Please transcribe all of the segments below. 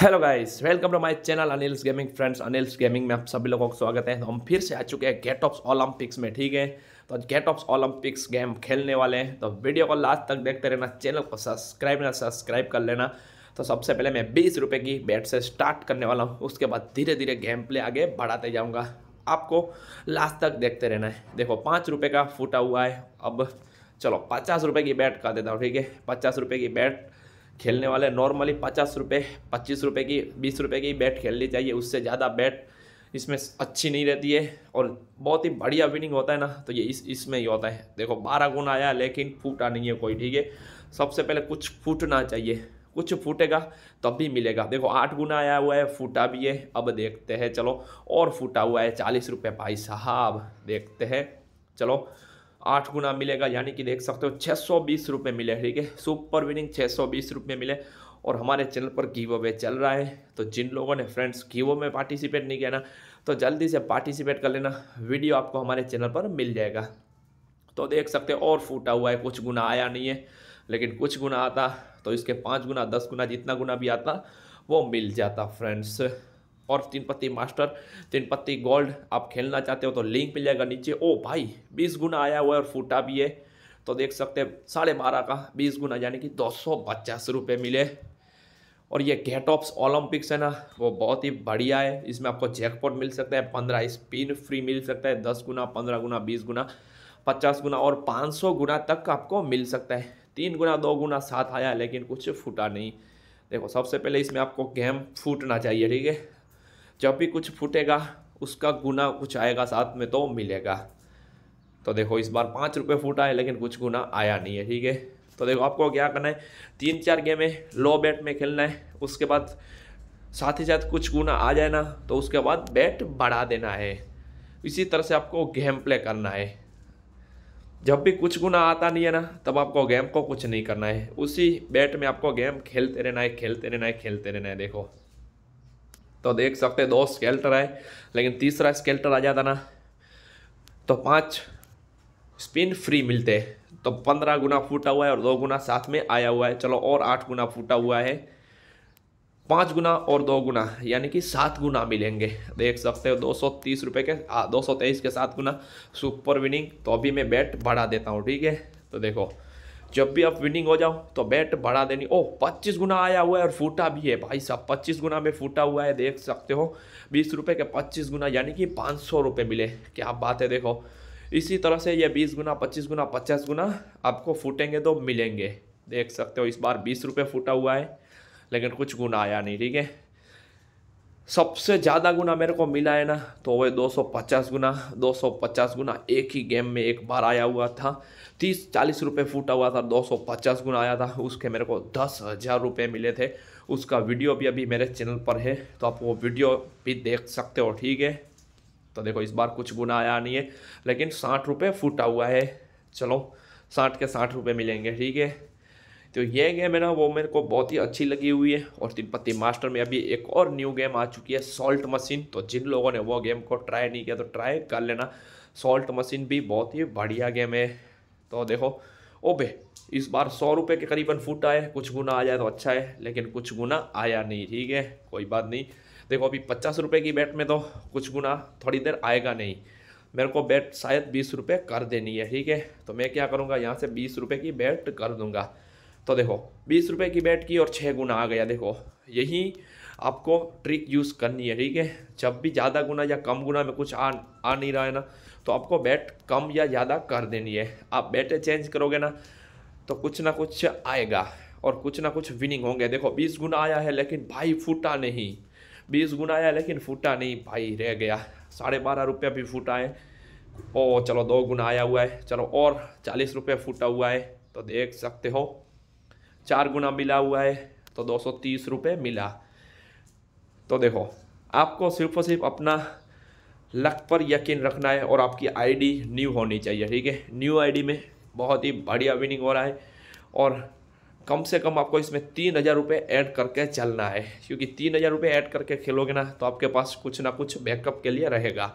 hello guys welcome to my channel Anil's gaming friends Anil's gaming में आप सभी लोगों का स्वागत है तो हम फिर से आ चुके हैं गेट ऑफ ओलंपिक्स में ठीक है तो गेट ऑफ ओलंपिक्स गेम खेलने वाले हैं तो वीडियो को लास्ट तक देखते रहना चैनल को सब्सक्राइब ना सब्सक्राइब कर लेना तो सबसे पहले मैं बीस रुपये की बैट से स्टार्ट करने वाला हूँ उसके बाद धीरे धीरे गेम प्ले आगे बढ़ाते जाऊँगा आपको लास्ट तक देखते रहना है देखो पाँच रुपये का फूटा हुआ है अब चलो पचास रुपये की बैट कर देता हूँ ठीक है पचास रुपये की बैट खेलने वाले नॉर्मली पचास रुपये पच्चीस रुपये की बीस रुपये की बैट खेलनी चाहिए उससे ज़्यादा बैट इसमें अच्छी नहीं रहती है और बहुत ही बढ़िया विनिंग होता है ना तो ये इस इसमें ही होता है देखो बारह गुना आया लेकिन फूटा नहीं है कोई ठीक है सबसे पहले कुछ फूटना चाहिए कुछ फूटेगा तब भी मिलेगा देखो आठ गुना आया हुआ है फूटा भी है अब देखते हैं चलो और फूटा हुआ है चालीस रुपये भाई साहब देखते हैं चलो आठ गुना मिलेगा यानी कि देख सकते हो छः सौ बीस रुपये मिले ठीक है सुपर विनिंग छः सौ बीस रुपये मिले और हमारे चैनल पर गिव अवे चल रहा है तो जिन लोगों ने फ्रेंड्स गिव में पार्टिसिपेट नहीं किया ना तो जल्दी से पार्टिसिपेट कर लेना वीडियो आपको हमारे चैनल पर मिल जाएगा तो देख सकते हो और फूटा हुआ है कुछ गुना आया नहीं है लेकिन कुछ गुना आता तो इसके पाँच गुना दस गुना जितना गुना भी आता वो मिल जाता फ्रेंड्स और तीन पत्ती मास्टर तीन पत्ती गोल्ड आप खेलना चाहते हो तो लिंक मिल जाएगा नीचे ओ भाई बीस गुना आया हुआ है और फूटा भी है तो देख सकते हैं साढ़े बारह का बीस गुना यानी कि दो सौ पचास रुपये मिले और ये गेट ऑफ्स ओलंपिक्स है ना वो बहुत ही बढ़िया है इसमें आपको जैकपॉट मिल सकता है पंद्रह स्पिन फ्री मिल सकता है दस गुना पंद्रह गुना बीस गुना पचास गुना और पाँच सौ गुना तक आपको मिल सकता है तीन गुना दो गुना सात आया लेकिन कुछ फूटा नहीं देखो सबसे पहले इसमें आपको गेम फूटना चाहिए ठीक है जब भी कुछ फूटेगा उसका गुना कुछ आएगा साथ में तो मिलेगा तो देखो इस बार पाँच रुपये फूटा है लेकिन कुछ गुना आया नहीं है ठीक है तो देखो आपको क्या करना है तीन चार गेमें लो बैट में खेलना है उसके बाद साथ ही साथ कुछ गुना आ जाए ना तो उसके बाद बैट बढ़ा देना है इसी तरह से आपको गेम प्ले करना है जब भी कुछ गुना आता नहीं है ना तब आपको गेम को कुछ नहीं करना है उसी बैट में आपको गेम खेलते रहना है खेलते रहना है खेलते रहना है देखो तो देख सकते दो स्केल्टर आए लेकिन तीसरा स्केल्टर आ जाता ना तो पाँच स्पिन फ्री मिलते तो पंद्रह गुना फूटा हुआ है और दो गुना साथ में आया हुआ है चलो और आठ गुना फूटा हुआ है पाँच गुना और दो गुना यानी कि सात गुना मिलेंगे देख सकते हो दो सौ तीस रुपये के दो सौ तेईस के सात गुना सुपर विनिंग तो अभी मैं बैट बढ़ा देता हूँ ठीक है तो देखो जब भी आप विनिंग हो जाओ तो बैट बढ़ा देनी ओह पच्चीस गुना आया हुआ है और फूटा भी है भाई साहब पच्चीस गुना में फूटा हुआ है देख सकते हो बीस रुपये के पच्चीस गुना यानी कि पाँच सौ रुपये मिले क्या बात है देखो इसी तरह से ये बीस गुना पच्चीस गुना पचास गुना आपको फूटेंगे तो मिलेंगे देख सकते हो इस बार बीस रुपये फूटा हुआ है लेकिन कुछ गुना आया नहीं ठीक है सबसे ज़्यादा गुना मेरे को मिला है ना तो वह 250 गुना 250 गुना एक ही गेम में एक बार आया हुआ था तीस चालीस रुपये फूटा हुआ था 250 गुना आया था उसके मेरे को दस हज़ार रुपये मिले थे उसका वीडियो भी अभी मेरे चैनल पर है तो आप वो वीडियो भी देख सकते हो ठीक है तो देखो इस बार कुछ गुना आया नहीं है लेकिन साठ रुपये फूटा हुआ है चलो साठ के साठ रुपये मिलेंगे ठीक है तो ये गेम है ना वो मेरे को बहुत ही अच्छी लगी हुई है और तिब्बती मास्टर में अभी एक और न्यू गेम आ चुकी है सॉल्ट मशीन तो जिन लोगों ने वो गेम को ट्राई नहीं किया तो ट्राई कर लेना सॉल्ट मशीन भी बहुत ही बढ़िया गेम है तो देखो ओबे इस बार सौ रुपये के करीबन फुट आए कुछ गुना आ जाए तो अच्छा है लेकिन कुछ गुना आया नहीं ठीक है कोई बात नहीं देखो अभी पचास रुपये की बैट में तो कुछ गुना थोड़ी देर आएगा नहीं मेरे को बैट शायद बीस रुपये कर देनी है ठीक है तो मैं क्या करूँगा यहाँ से बीस रुपये की बैट कर दूँगा तो देखो बीस रुपये की बैट की और छः गुना आ गया देखो यही आपको ट्रिक यूज़ करनी है ठीक है जब भी ज़्यादा गुना या कम गुना में कुछ आ आ नहीं रहा है ना तो आपको बैट कम या ज़्यादा कर देनी है आप बैटें चेंज करोगे ना तो कुछ ना कुछ आएगा और कुछ ना कुछ विनिंग होंगे देखो बीस गुना आया है लेकिन भाई फूटा नहीं बीस गुना आया लेकिन फूटा नहीं भाई रह गया साढ़े बारह रुपया भी फूटा है ओ चलो दो गुना आया हुआ है चलो और चालीस रुपये फूटा हुआ है तो देख सकते हो चार गुना मिला हुआ है तो दो सौ तीस रुपये मिला तो देखो आपको सिर्फ और सिर्फ अपना लक पर यकीन रखना है और आपकी आईडी न्यू होनी चाहिए ठीक है न्यू आईडी में बहुत ही बढ़िया विनिंग हो रहा है और कम से कम आपको इसमें तीन हज़ार रुपये ऐड करके चलना है क्योंकि तीन हज़ार रुपये ऐड करके खेलोगे ना तो आपके पास कुछ ना कुछ बैकअप के लिए रहेगा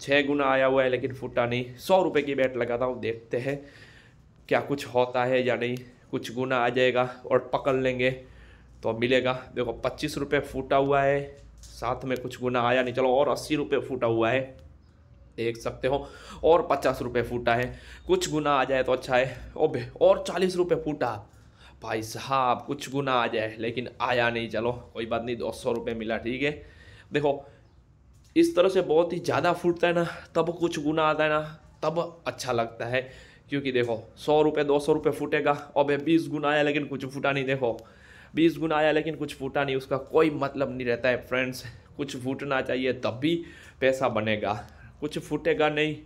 छः गुना आया हुआ है लेकिन फुटा नहीं सौ रुपये की बैट लगाता हूँ देखते हैं क्या कुछ होता है या नहीं कुछ गुना आ जाएगा और पकड़ लेंगे तो मिलेगा देखो पच्चीस रुपये फूटा हुआ है साथ में कुछ गुना आया नहीं चलो और अस्सी रुपये फूटा हुआ है देख सकते हो और पचास रुपये फूटा है कुछ गुना आ जाए तो अच्छा है ओबे और चालीस रुपये फूटा भाई साहब कुछ गुना आ जाए लेकिन आया नहीं चलो कोई बात नहीं दो सौ रुपये मिला ठीक है देखो इस तरह से बहुत ही ज़्यादा फूटता है ना तब कुछ गुना आता है ना तब अच्छा लगता है क्योंकि देखो सौ रुपये दो सौ रुपये फूटेगा और भाई बीस गुना आया लेकिन कुछ फूटा नहीं देखो बीस गुना आया लेकिन कुछ फूटा नहीं उसका कोई मतलब नहीं रहता है फ्रेंड्स कुछ फूटना चाहिए तब भी पैसा बनेगा कुछ फूटेगा नहीं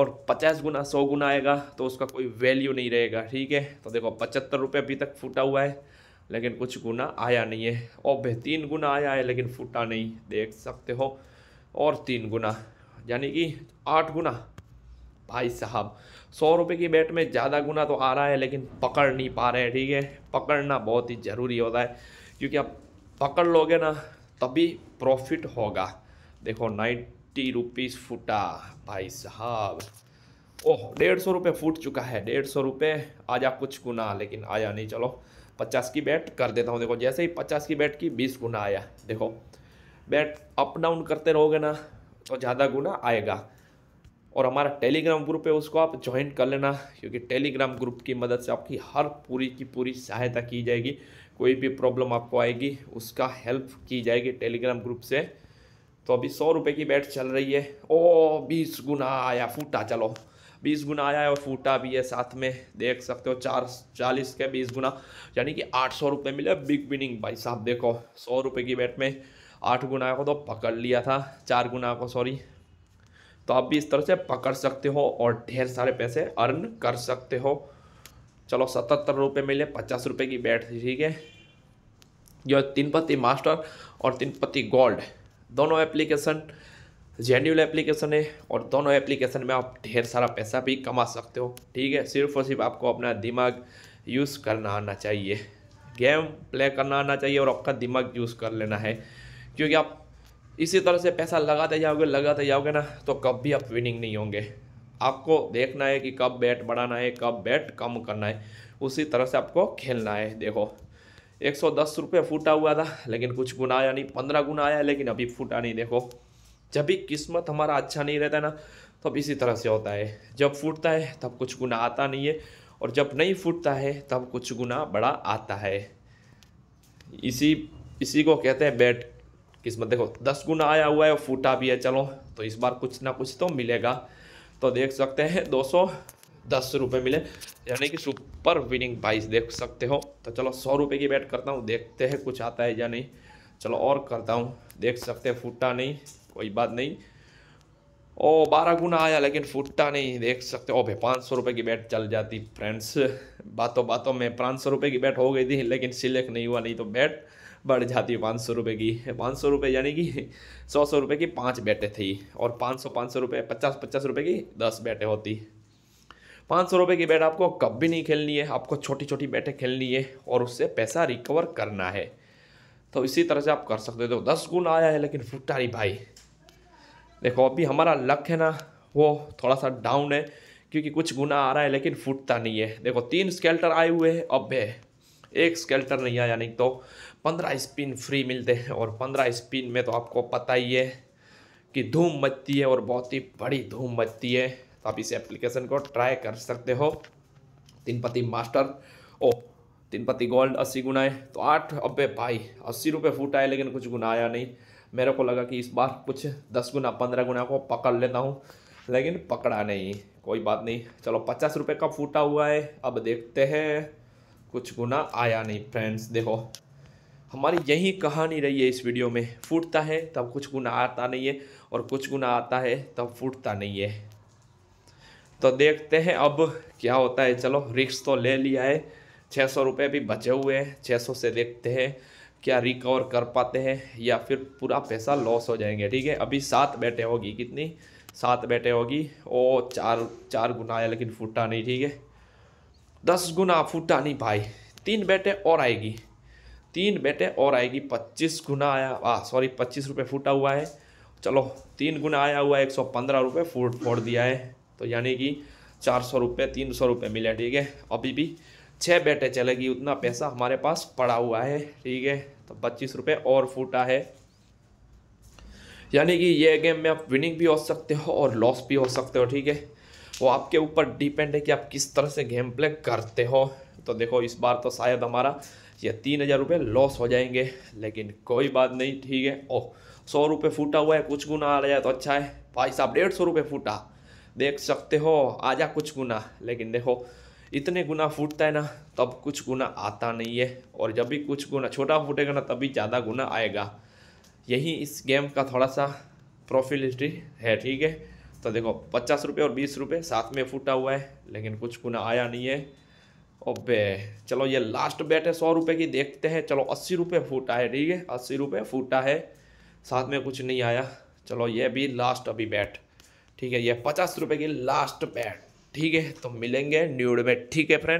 और पचास गुना सौ गुना आएगा तो उसका कोई वैल्यू नहीं रहेगा ठीक है तो देखो पचहत्तर रुपये अभी तक फूटा हुआ है लेकिन कुछ गुना आया नहीं है और तीन गुना आया है लेकिन फूटा नहीं देख सकते हो और तीन गुना यानी कि आठ गुना भाई साहब सौ रुपये की बैट में ज़्यादा गुना तो आ रहा है लेकिन पकड़ नहीं पा रहे हैं ठीक है पकड़ना बहुत ही ज़रूरी होता है क्योंकि आप पकड़ लोगे ना तभी प्रॉफिट होगा देखो नाइन्टी रुपीज़ फुटा भाई साहब ओह डेढ़ सौ रुपये फूट चुका है डेढ़ सौ रुपये आजा कुछ गुना लेकिन आया नहीं चलो पचास की बैट कर देता हूँ देखो जैसे ही पचास की बैट की बीस गुना आया देखो बैट अप डाउन करते रहोगे ना तो ज़्यादा गुना आएगा और हमारा टेलीग्राम ग्रुप है उसको आप ज्वाइन कर लेना क्योंकि टेलीग्राम ग्रुप की मदद से आपकी हर पूरी की पूरी सहायता की जाएगी कोई भी प्रॉब्लम आपको आएगी उसका हेल्प की जाएगी टेलीग्राम ग्रुप से तो अभी सौ रुपये की बैट चल रही है ओ बीस गुना आया फूटा चलो बीस गुना आया है और फूटा भी है साथ में देख सकते हो चार चालीस के बीस गुना यानी कि आठ सौ रुपये मिले बिग विनिंग भाई साहब देखो सौ रुपये की बैट में आठ गुना को तो पकड़ लिया था चार गुना को सॉरी तो आप भी इस तरह से पकड़ सकते हो और ढेर सारे पैसे अर्न कर सकते हो चलो सतहत्तर रुपये मिले पचास रुपये की बैट थी ठीक है जो तीन पत्ती मास्टर और तीन पत्ती गोल्ड दोनों एप्लीकेशन जेन्यूल एप्लीकेशन है और दोनों एप्लीकेशन में आप ढेर सारा पैसा भी कमा सकते हो ठीक है सिर्फ और सिर्फ आपको अपना दिमाग यूज़ करना आना चाहिए गेम प्ले करना आना चाहिए और आपका दिमाग यूज़ कर लेना है क्योंकि आप इसी तरह से पैसा लगाते जाओगे लगाते जाओगे ना तो कब भी आप विनिंग नहीं होंगे आपको देखना है कि कब बैट बढ़ाना है कब बैट कम करना है उसी तरह से आपको खेलना है देखो एक सौ दस रुपये फूटा हुआ था लेकिन कुछ गुना आया नहीं पंद्रह गुना आया लेकिन अभी फूटा नहीं देखो जब भी किस्मत हमारा अच्छा नहीं रहता ना तब इसी तरह से होता है जब फूटता है तब कुछ गुना आता नहीं है और जब नहीं फूटता है तब कुछ गुना बड़ा आता है इसी इसी को कहते हैं बैट किस्मत देखो दस गुना आया हुआ है फूटा भी है चलो तो इस बार कुछ ना कुछ तो मिलेगा तो देख सकते हैं दो सौ दस रुपये मिले यानी कि सुपर विनिंग बाइस देख सकते हो तो चलो सौ रुपये की बैट करता हूँ देखते हैं कुछ आता है या नहीं चलो और करता हूँ देख सकते हैं फूटा नहीं कोई बात नहीं ओ बारह गुना आया लेकिन फूटा नहीं देख सकते ओ भाई पाँच सौ रुपये की बैट चल जाती फ्रेंड्स बातों बातों में पाँच सौ रुपये की बैट हो गई थी लेकिन सिलेक्ट नहीं हुआ नहीं तो बैट बढ़ जाती है पाँच सौ रुपये की पाँच सौ रुपये यानी कि सौ सौ रुपये की पाँच बैटे थी और पाँच सौ पाँच सौ रुपये पचास पचास रुपये की दस बैटे होती पाँच सौ रुपये की बैट आपको कब भी नहीं खेलनी है आपको छोटी छोटी बैटें खेलनी है और उससे पैसा रिकवर करना है तो इसी तरह से आप कर सकते हो तो दस गुण आया है लेकिन फुटारी भाई देखो अभी हमारा लक है ना वो थोड़ा सा डाउन है क्योंकि कुछ गुना आ रहा है लेकिन फूटता नहीं है देखो तीन स्केल्टर आए हुए हैं अब है एक स्केल्टर नहीं आया नहीं तो पंद्रह स्पिन फ्री मिलते हैं और पंद्रह स्पिन में तो आपको पता ही है कि धूम मचती है और बहुत ही बड़ी धूम मचती है तो आप इस एप्लीकेशन को ट्राई कर सकते हो पति मास्टर ओ पति गोल्ड अस्सी गुना है तो आठ अबे भाई अस्सी रुपये फूट आए लेकिन कुछ गुना आया नहीं मेरे को लगा कि इस बार कुछ दस गुना पंद्रह गुना को पकड़ लेता हूँ लेकिन पकड़ा नहीं कोई बात नहीं चलो पचास रुपये का फूटा हुआ है अब देखते हैं कुछ गुना आया नहीं फ्रेंड्स देखो हमारी यही कहानी रही है इस वीडियो में फूटता है तब कुछ गुना आता नहीं है और कुछ गुना आता है तब फूटता नहीं है तो देखते हैं अब क्या होता है चलो रिक्स तो ले लिया है छः सौ रुपये भी बचे हुए हैं छः सौ से देखते हैं क्या रिकवर कर पाते हैं या फिर पूरा पैसा लॉस हो जाएंगे ठीक है अभी सात बैठे होगी कितनी सात बैठे होगी ओ चार चार गुना आया लेकिन फूटा नहीं ठीक है दस गुना फूटा नहीं भाई तीन बैठे और आएगी तीन बेटे और आएगी पच्चीस गुना आया सॉरी पच्चीस रुपये फूटा हुआ है चलो तीन गुना आया हुआ है एक सौ पंद्रह रुपये फूट फोड़ दिया है तो यानी कि चार सौ रुपये तीन सौ रुपये मिले ठीक है अभी भी छः बेटे चलेगी उतना पैसा हमारे पास पड़ा हुआ है ठीक है तो पच्चीस रुपये और फूटा है यानी कि ये गेम में आप विनिंग भी हो सकते हो और लॉस भी हो सकते हो ठीक है वो आपके ऊपर डिपेंड है कि आप किस तरह से गेम प्ले करते हो तो देखो इस बार तो शायद हमारा या तीन हज़ार रुपये लॉस हो जाएंगे लेकिन कोई बात नहीं ठीक है ओह सौ रुपये फूटा हुआ है कुछ गुना आ जाए तो अच्छा है भाई साहब डेढ़ सौ रुपये फूटा देख सकते हो आ जा कुछ गुना लेकिन देखो इतने गुना फूटता है ना तब कुछ गुना आता नहीं है और जब भी कुछ गुना छोटा फूटेगा ना तभी ज़्यादा गुना आएगा यही इस गेम का थोड़ा सा प्रॉफिट हिस्ट्री है ठीक है तो देखो पचास रुपये और बीस रुपये साथ में फूटा हुआ है लेकिन कुछ गुना आया नहीं है ओबे चलो ये लास्ट बैट है सौ रुपये की देखते हैं चलो अस्सी रुपये फूटा है ठीक है अस्सी रुपये फूटा है साथ में कुछ नहीं आया चलो ये भी लास्ट अभी बैट ठीक है ये पचास रुपये की लास्ट बैट ठीक है तो मिलेंगे न्यूड में ठीक है फ्रेंड